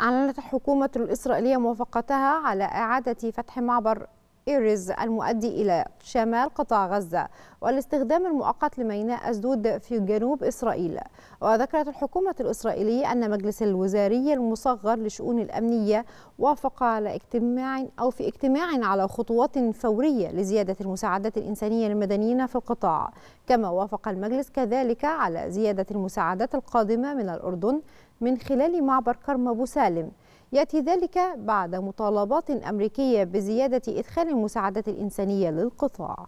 أعلنت الحكومة الإسرائيلية موافقتها على إعادة فتح معبر إيريز المؤدي إلى شمال قطاع غزة والاستخدام المؤقت لميناء أسدود في جنوب إسرائيل وذكرت الحكومة الإسرائيلية أن مجلس الوزاري المصغر لشؤون الأمنية وافق على اجتماع أو في اجتماع على خطوات فورية لزيادة المساعدات الإنسانية للمدنيين في القطاع كما وافق المجلس كذلك على زيادة المساعدات القادمة من الأردن من خلال معبر كرم أبو سالم يأتي ذلك بعد مطالبات أمريكية بزيادة إدخال المساعدات الإنسانية للقطاع